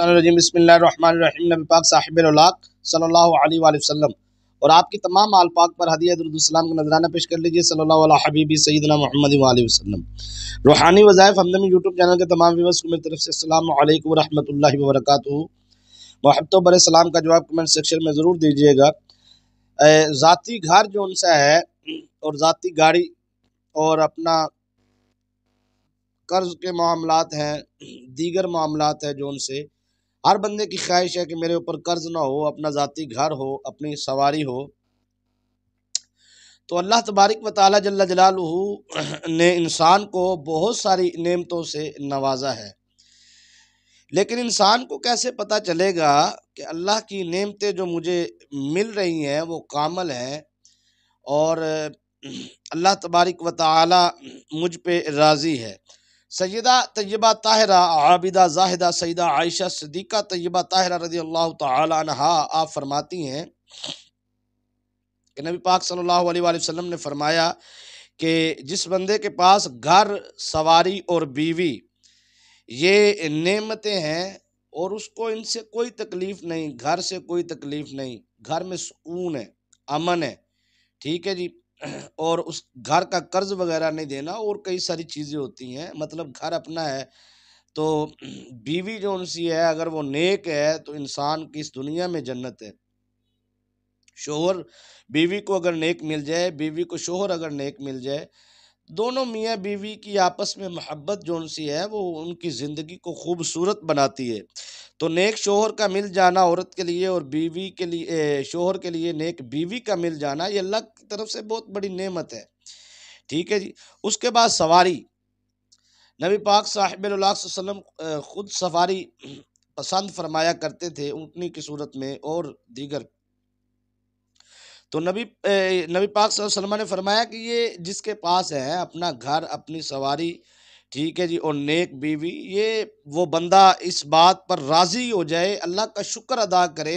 पाक साहिब उलाक और आपकी तमाम आल पाक पर हदीसम को नजराना पेश कर लीजिए सल्ला हबीबी सईदना महमद वसलम रूहानी वज़ायफ़ हमदम यूट्यूब चैनल के तमाम व्यवर्स को मेरी तरफ से अल्लाम वरहमल वरक महब्तो बर सलाम का जवाब कमेंट सेक्शन में ज़रूर दीजिएगा ज़ाती घर जो उनसा है और ज़ाती गाड़ी और अपना कर्ज़ के मामला हैं दीगर मामला है जो उनसे हर बंदे की ख्वाहिश है कि मेरे ऊपर कर्ज ना हो अपना ज़ाती घर हो अपनी सवारी हो तो अल्लाह तबारक व ताली जल्ला जलालहू ने इंसान को बहुत सारी नेमतों से नवाजा है लेकिन इंसान को कैसे पता चलेगा कि अल्लाह की नेमतें जो मुझे मिल रही हैं वो कामल हैं और अल्लाह तबारक व ताली मुझ पे राज़ी है सैदा तयबा ताहरा आबिदा जाहिदा सैदा आयशा सदीक़ा तयबा ताहरा रजी अल्लाह तहा आप फरमाती हैं कि नबी पाक सल्लल्लाहु अलैहि वसल्लम ने फरमाया कि जिस बंदे के पास घर सवारी और बीवी ये नेमतें हैं और उसको इनसे कोई तकलीफ़ नहीं घर से कोई तकलीफ़ नहीं घर में सुकून है अमन है ठीक है जी और उस घर का कर्ज वगैरह नहीं देना और कई सारी चीज़ें होती हैं मतलब घर अपना है तो बीवी जो उनसी है अगर वो नेक है तो इंसान की इस दुनिया में जन्नत है शोहर बीवी को अगर नेक मिल जाए बीवी को शोहर अगर नेक मिल जाए दोनों मियाँ बीवी की आपस में मोहब्बत जो उनसी है वो उनकी ज़िंदगी को खूबसूरत बनाती है तो नेक शोहर का मिल जाना औरत के लिए और बीवी के लिए शोहर के लिए नेक बीवी का मिल जाना ये अल्लाह की तरफ से बहुत बड़ी नेमत है ठीक है जी उसके बाद सवारी नबी पाक साहिब वसम ख़ुद सवारी पसंद फरमाया करते थे ऊँटनी की सूरत में और दीगर तो नबी नबी पाक वसल्लम ने फरमाया कि ये जिसके पास है अपना घर अपनी सवारी ठीक है जी और नेक बीवी ये वो बंदा इस बात पर राज़ी हो जाए अल्लाह का शुक्र अदा करे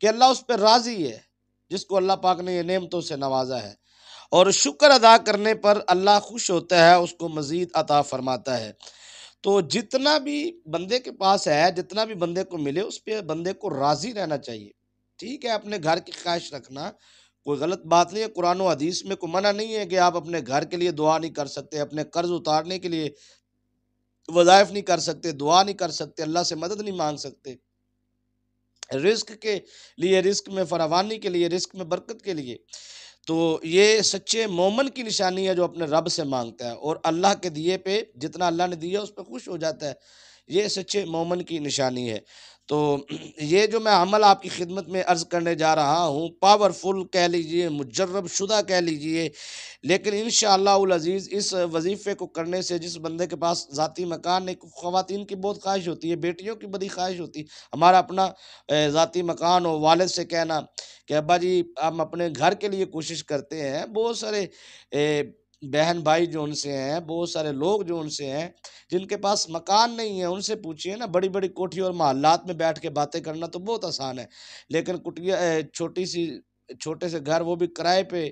कि अल्लाह उस पर राज़ी है जिसको अल्लाह पाक ने यह नेमतों से नवाजा है और शुक्र अदा करने पर अल्लाह खुश होता है उसको मज़ीद अता फरमाता है तो जितना भी बंदे के पास है जितना भी बंदे को मिले उस पर बंदे को राज़ी रहना चाहिए ठीक है अपने घर की ख्वाहिश रखना कोई गलत बात नहीं है कुरान हदीस में कोई मना नहीं है कि आप अपने घर के लिए दुआ नहीं कर सकते अपने कर्ज उतारने के लिए वज़ायफ़ नहीं कर सकते दुआ नहीं कर सकते अल्लाह से मदद नहीं मांग सकते रिस्क के लिए रिस्क में फरावानी के लिए रिस्क में बरकत के लिए तो ये सच्चे मोमन की निशानी है जो अपने रब से मांगता है और अल्लाह के दिए पे जितना अल्लाह ने दिया उस पर खुश हो जाता है ये सच्चे मोमन की निशानी है तो ये जो मैं अमल आपकी खिदमत में अर्ज़ करने जा रहा हूँ पावरफुल कह लीजिए मुजरब शुदा कह लीजिए लेकिन इन शज़ीज़ इस वजीफ़े को करने से जिस बंदे के पास ज़ाती मकान है ख़वान की बहुत ख्वाहिश होती है बेटियों की बड़ी ख्वाहिश होती है हमारा अपना ज़ाती मकान हो वाल से कहना कि अबा जी हम अपने घर के लिए कोशिश करते हैं बहुत सारे ए, बहन भाई जो उनसे हैं बहुत सारे लोग जो उनसे हैं जिनके पास मकान नहीं है उनसे पूछिए ना बड़ी बड़ी कोठी और मोहल्लात में बैठ के बातें करना तो बहुत आसान है लेकिन कुटिया छोटी सी छोटे से घर वो भी किराए पे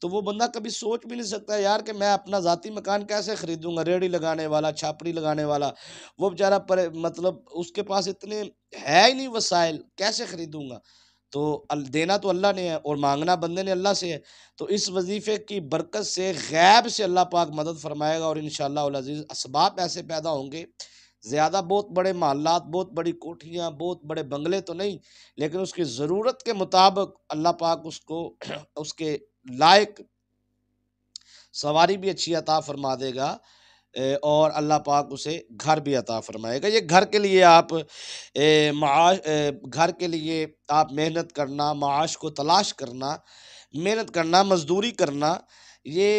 तो वो बंदा कभी सोच भी नहीं सकता यार कि मैं अपना ज़ाती मकान कैसे ख़रीदूंगा रेड़ी लगाने वाला छापड़ी लगाने वाला वो बेचारा पर मतलब उसके पास इतने है ही नहीं वसाइल कैसे ख़रीदूंगा तो देना तो अल्लाह ने है और मांगना बंदे ने अल्लाह से है तो इस वजीफ़े की बरकत से गैब से अल्लाह पाक मदद फरमाएगा और इन शजीज़ इसबाब ऐसे पैदा होंगे ज़्यादा बहुत बड़े महलात बहुत बड़ी कोठियाँ बहुत बड़े बंगले तो नहीं लेकिन उसकी ज़रूरत के मुताबिक अल्लाह पाक उसको उसके लायक सवारी भी अच्छी अता फरमा देगा और अल्लाह पाक उसे घर भी अता फरमाएगा ये घर के लिए आप माश घर के लिए आप मेहनत करना माश को तलाश करना मेहनत करना मजदूरी करना ये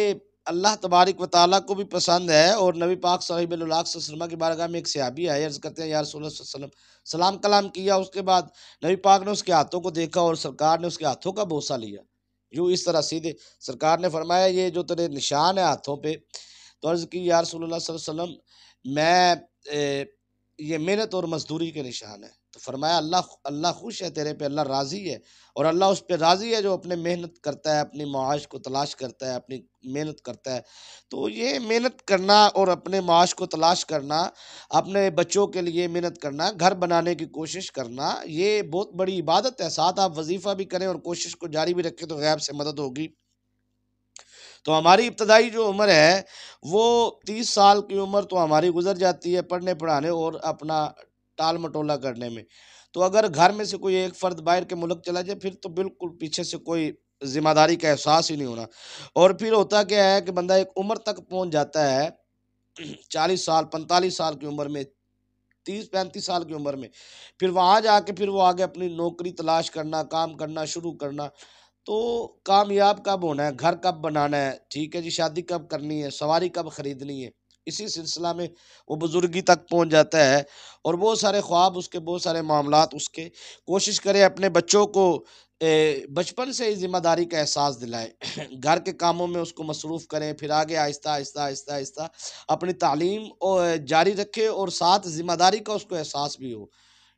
अल्लाह तबारक व ताली को भी पसंद है और नबी पाक सल्लम की बारगाह में एक सियाबी है अर्ज़ करते हैं यार सलाम कलाम किया उसके बाद नबी पाक ने उसके हाथों को देखा और सरकार ने उसके हाथों का भोसा लिया यूँ इस तरह सीधे सरकार ने फरमाया ये जो तेरे निशान है हाथों पर तो अर्ज़ की या रसोल्ला वसम मैं ए, ये मेहनत और मजदूरी के निशान है तो फरमाया अल्लाह अल्लाह खुश है तेरे पे अल्लाह राज़ी है और अल्लाह उस पर राज़ी है जो अपने मेहनत करता है अपनी माश को तलाश करता है अपनी मेहनत करता है तो ये मेहनत करना और अपने माश को तलाश करना अपने बच्चों के लिए मेहनत करना घर बनाने की कोशिश करना ये बहुत बड़ी इबादत है साथ आप वजीफ़ा भी करें और कोशिश को जारी भी रखें तो गैब से मदद होगी तो हमारी इब्तदाई जो उम्र है वो तीस साल की उम्र तो हमारी गुजर जाती है पढ़ने पढ़ाने और अपना टाल मटोला करने में तो अगर घर में से कोई एक फ़र्द बाहर के मुल्क चला जाए फिर तो बिल्कुल पीछे से कोई ज़िम्मेदारी का एहसास ही नहीं होना और फिर होता क्या है कि बंदा एक उम्र तक पहुंच जाता है चालीस साल पैंतालीस साल की उम्र में तीस पैंतीस साल की उम्र में फिर वहाँ जाके फिर वो आगे अपनी नौकरी तलाश करना काम करना शुरू करना तो कामयाब कब होना है घर कब बनाना है ठीक है जी शादी कब करनी है सवारी कब ख़रीदनी है इसी सिलसिला में वो बुज़ुर्गी तक पहुंच जाता है और बहुत सारे ख्वाब उसके बहुत सारे मामला उसके कोशिश करें अपने बच्चों को बचपन से ही ज़िम्मेदारी का एहसास दिलाए घर के कामों में उसको मसरूफ़ करें फिर आगे आहिस्ता आहिस्ता आहिस्ता आहिस्ता अपनी तालीम जारी रखे और साथ ज़िम्मेदारी का उसको एहसास भी हो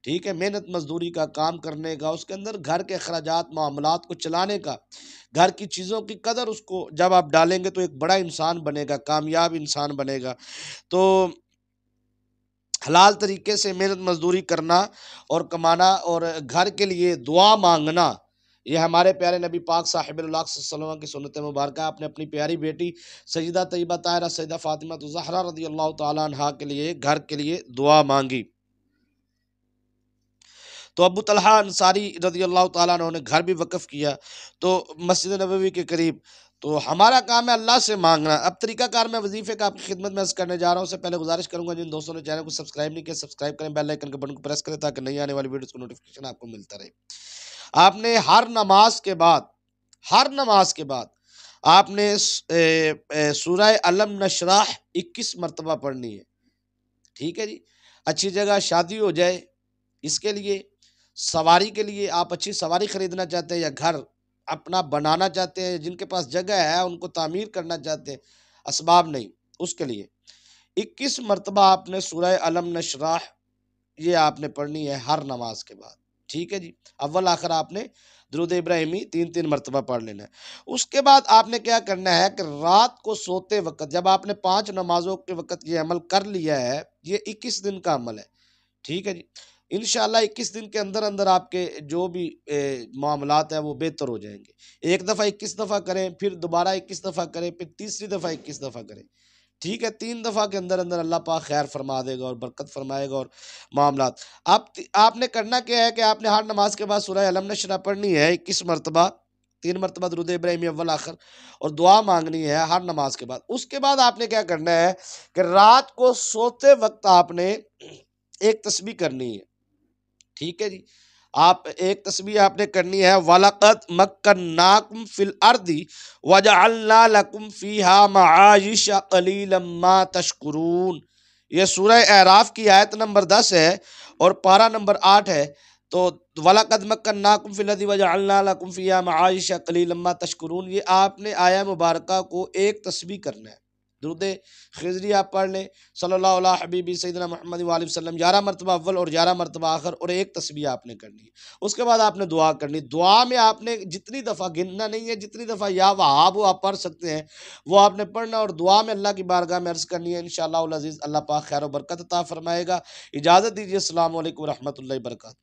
ठीक है मेहनत मजदूरी का काम करने का उसके अंदर घर के अखराज मामला को चलाने का घर की चीज़ों की कदर उसको जब आप डालेंगे तो एक बड़ा इंसान बनेगा कामयाब इंसान बनेगा तो हलाल तरीके से मेहनत मजदूरी करना और कमाना और घर के लिए दुआ मांगना ये हमारे प्यारे नबी पाक साहिब वसल्लम की सुनत मुबारक आपने अपनी प्यारी बेटी सईदा तयबा ताहरा सजदा फ़ातिमा तो जहरा रदी अल्लाह तह के लिए घर के लिए दुआ मांगी तो अबू तलहा अंसारी रजी अल्लाह ताली घर भी वक़ किया तो मस्जिद नबी के करीब तो हमारा काम है अल्लाह से मांगना अब तरीकाकार मैं वजीफे का आपकी खिदमत में करने जा रहा हूँ उससे पहले गुजारिश करूँगा जिन दोस्तों ने चैनल को सब्सक्राइब नहीं किया सब्सक्राइब करें बेल आइकन के बटन को प्रेस करें ताकि नई आने वाली वीडियोस को नोटिफिकेशन आपको मिलता रहे आपने हर नमाज के बाद हर नमाज के बाद आपने सूरह अलम नशराह इक्कीस मरतबा पढ़नी है ठीक है जी अच्छी जगह शादी हो जाए इसके लिए सवारी के लिए आप अच्छी सवारी ख़रीदना चाहते हैं या घर अपना बनाना चाहते हैं जिनके पास जगह है उनको तामीर करना चाहते हैं इसबाब नहीं उसके लिए इक्कीस मरतबा आपने सुरह अलम नशराह ये आपने पढ़नी है हर नमाज के बाद ठीक है जी अव्वल आखिर आपने दरुद इब्राहिमी तीन तीन मरतबा पढ़ लेना है उसके बाद आपने क्या करना है कि रात को सोते वक्त जब आपने पांच नमाजों के वक्त ये अमल कर लिया है ये इक्कीस दिन का अमल है ठीक है जी इन इक्कीस दिन के अंदर अंदर आपके जो भी मामला हैं वो बेहतर हो जाएंगे एक दफ़ा इक्कीस दफ़ा करें फिर दोबारा इक्कीस दफ़ा करें फिर तीसरी दफ़ा इक्कीस दफ़ा करें ठीक है तीन दफ़ा के अंदर अंदर अल्लाह पाक खैर फरमा देगा और बरकत फरमाएगा और मामला आप आपने करना क्या है कि आपने हर नमाज के बाद सुरह अलम नशरा पढ़नी है इक्कीस मरतबा तीन मरतबा दरुद इब्राहिम अव्वल आखिर और दुआ मांगनी है हर नमाज के बाद उसके बाद आपने क्या करना है कि रात को सोते वक्त आपने एक तस्वीर करनी है ठीक है जी आप एक तस्वीर आपने करनी है वलकत मक्कन्नाकुम फिल अर्दी वजालकुम फ़ीहा माश अलीलम्मा तशकरून यह सूरह एराफ़ की आयत नंबर दस है और पारा नंबर आठ है तो कर नाकुम फिलदी वजालकुम फ़िया कली अलीलम्मा तशकरून ये आपने आया मुबारक को एक तस्वीर करना है दुरुद खजरी आप पढ़ लें सल्ला हबीबी सदना महमद वसलम ग्यारह मरतबा अव्वल और ग्यारह मरतबा आखिर और एक तस्वीर आपने करनी है उसके बाद आपने दुआ करनी दुआ में आपने जितनी दफ़ा गिनना नहीं है जितनी दफ़ा या आप वो आप पढ़ सकते हैं वो आपने पढ़ना और दुआ में अल्लाह की बारगाह में अर्ज़ करनी है इन शजीज़ अल्लाह पा खैर वरकत ता फरमाएगा इजाज़त दीजिए अल्लाम वरहमल वर्का